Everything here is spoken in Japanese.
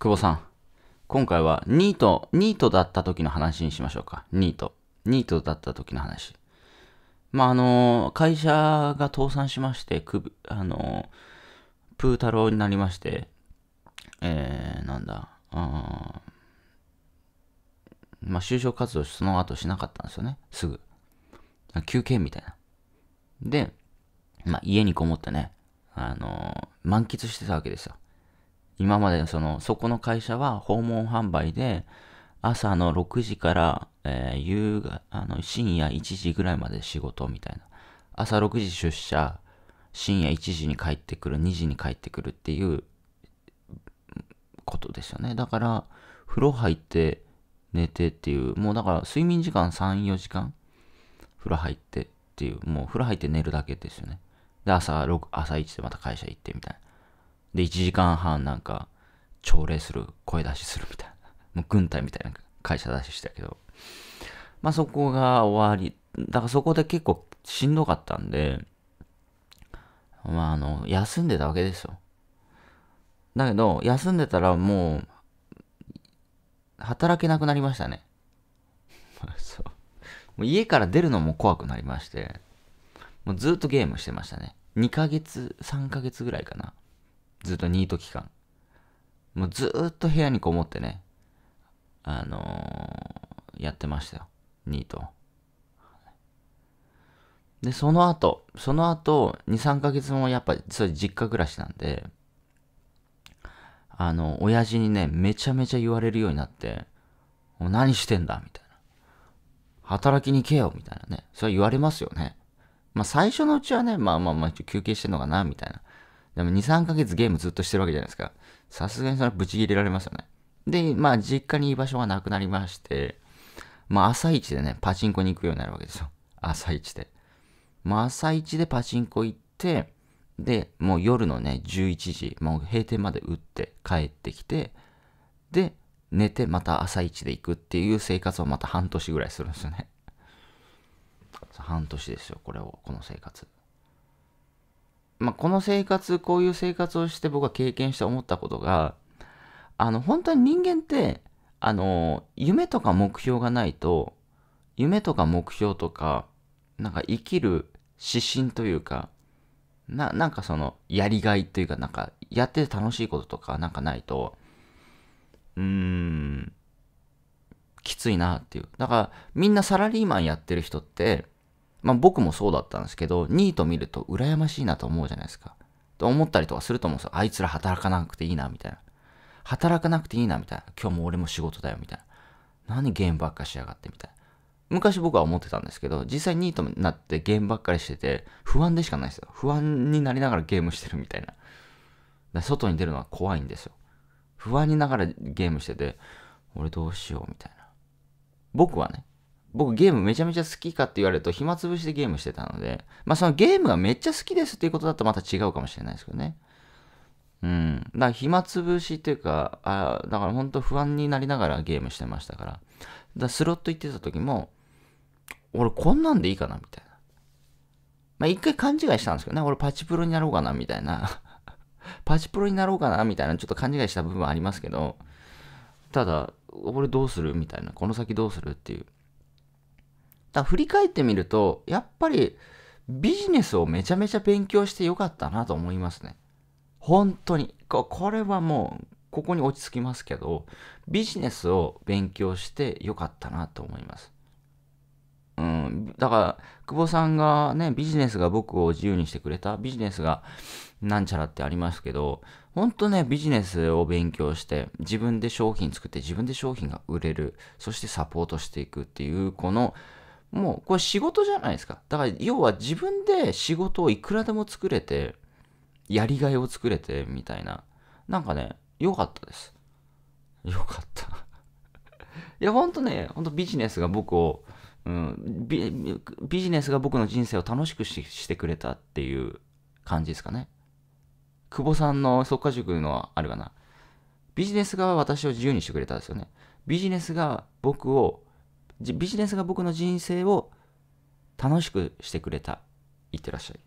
久保さん。今回はニート、ニートだった時の話にしましょうか。ニート。ニートだった時の話。まあ、あの、会社が倒産しまして、くあの、プー太郎になりまして、えー、なんだ、ん。まあ、就職活動その後しなかったんですよね。すぐ。休憩みたいな。で、まあ、家にこもってね、あの満喫してたわけですよ。今までその、そこの会社は訪問販売で、朝の6時から、えー、夕が、あの、深夜1時ぐらいまで仕事みたいな。朝6時出社、深夜1時に帰ってくる、2時に帰ってくるっていうことですよね。だから、風呂入って寝てっていう、もうだから睡眠時間3、4時間、風呂入ってっていう、もう風呂入って寝るだけですよね。で、朝6、朝1でまた会社行ってみたいな。で、1時間半なんか、朝礼する、声出しするみたいな。もう軍隊みたいな会社出ししたけど。まあそこが終わり、だからそこで結構しんどかったんで、まああの、休んでたわけですよ。だけど、休んでたらもう、働けなくなりましたね。そう。もう家から出るのも怖くなりまして、もうずっとゲームしてましたね。2ヶ月、3ヶ月ぐらいかな。ずっとニート期間。もうずっと部屋にこもってね、あのー、やってましたよ。ニート。で、その後、その後、2、3ヶ月もやっぱ、それ実家暮らしなんで、あの、親父にね、めちゃめちゃ言われるようになって、もう何してんだみたいな。働きに行けよみたいなね。それは言われますよね。まあ最初のうちはね、まあまあまあ休憩してんのかなみたいなでも2、3ヶ月ゲームずっとしてるわけじゃないですか。さすがにそれはブチ切れられますよね。で、まあ実家に居場所がなくなりまして、まあ朝一でね、パチンコに行くようになるわけですよ。朝一で。まあ朝一でパチンコ行って、で、もう夜のね、11時、もう閉店まで打って帰ってきて、で、寝てまた朝一で行くっていう生活をまた半年ぐらいするんですよね。半年ですよ、これを、この生活。まあ、この生活こういう生活をして僕は経験して思ったことがあの本当に人間ってあの夢とか目標がないと夢とか目標とかなんか生きる指針というかななんかそのやりがいというかなんかやってて楽しいこととかなんかないとうーんきついなっていうだからみんなサラリーマンやってる人ってまあ僕もそうだったんですけど、ニート見ると羨ましいなと思うじゃないですか。と思ったりとかすると思うんですよ。あいつら働かなくていいな、みたいな。働かなくていいな、みたいな。今日も俺も仕事だよ、みたいな。何ゲームばっかしやがって、みたいな。昔僕は思ってたんですけど、実際ニートになってゲームばっかりしてて、不安でしかないですよ。不安になりながらゲームしてるみたいな。外に出るのは怖いんですよ。不安にながらゲームしてて、俺どうしようみたいな。僕はね、僕ゲームめちゃめちゃ好きかって言われると暇つぶしでゲームしてたので、まあそのゲームがめっちゃ好きですっていうことだとまた違うかもしれないですけどね。うん。だから暇つぶしっていうか、あだから本当不安になりながらゲームしてましたから。だスロット行ってた時も、俺こんなんでいいかなみたいな。まあ一回勘違いしたんですけどね、俺パチプロになろうかなみたいな。パチプロになろうかなみたいなちょっと勘違いした部分はありますけど、ただ、俺どうするみたいな、この先どうするっていう。だ振り返ってみると、やっぱりビジネスをめちゃめちゃ勉強してよかったなと思いますね。本当に。ここれはもう、ここに落ち着きますけど、ビジネスを勉強してよかったなと思います。うん、だから、久保さんがね、ビジネスが僕を自由にしてくれた、ビジネスがなんちゃらってありますけど、本当ね、ビジネスを勉強して、自分で商品作って、自分で商品が売れる、そしてサポートしていくっていう、この、もうこれ仕事じゃないですか。だから要は自分で仕事をいくらでも作れて、やりがいを作れてみたいな。なんかね、良かったです。良かったいや、ほんとね、ほんとビジネスが僕を、うん、ビビジネスが僕の人生を楽しくししてくれたっていう感じですかね。久保さんの即果塾のあるかな。ビジネスが私を自由にしてくれたんですよね。ビジネスが僕をビジネスが僕の人生を楽しくしてくれた。いってらっしゃい。